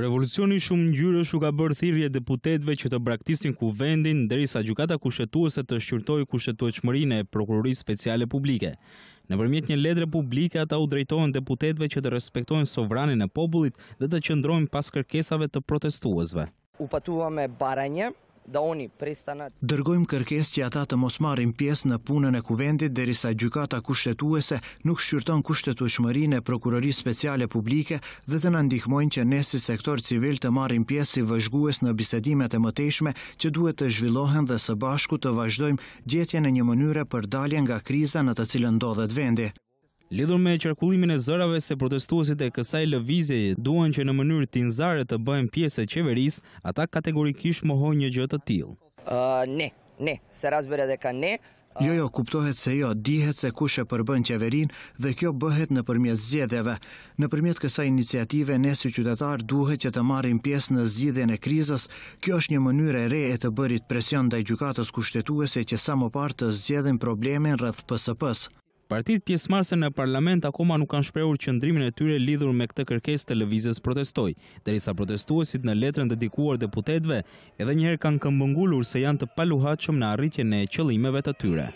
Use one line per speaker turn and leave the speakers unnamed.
Revolucioni shumë njyre shu ka bërë thirje deputetve që të braktisin ku vendin, derisa gjukata kushetuese të shqyrtoj kushetue e prokurori speciale publike. Në përmjet një ledre publike, ata u drejtojnë deputetve që të respektojnë sovranin e popullit
dhe të qëndrojnë pas kërkesave të protestuosve.
U patua me baranje, daoni prestanat.
Dërgojmë kërkes që ata të mos marim pjesë në punën e kuvendit derisa gjykata kushtetuese nuk shqyrton kushtetu shmëri në prokurori speciale publike dhe të nëndihmojnë që ne si sektor civil të marim pjesë si vëzhgues në bisedimet e mëtejshme që duhet të zhvillohen dhe së bashku të vazhdojmë gjetje në një mënyre për dalje nga kriza në të cilën ndodhet vendi
lidhur me qarkullimin e zërave se protestuesit e kësaj lëvizjeje duan që në mënyrë tinzare të bëjnë pjesë e qeverisë, ata kategorikisht mohojnë një gjë të tillë.
ne, ne, se razbere dhe ka ne, Jo, jo, kuptohet se jo, dihet se kush e
përbën qeverin dhe kjo bëhet në përmjet zjedheve. Në përmjet kësa iniciative, ne si qytetar duhet që të marim pjesë në zjedhen e krizës, kjo është një mënyre re e të bërit presion dhe gjukatës kushtetuese që sa më partë të zjedhen problemin rrëth pësëpës.
Partit pjesmarse në parlament akoma nuk kanë shprehur qëndrimin e tyre lidhur me këtë kërkesë të lëvizjes protestoj, derisa protestuesit në letrën e dedikuar deputetëve edhe një herë kanë këmbëngulur se janë të paluhatshëm në arritjen e qëllimeve të tyre.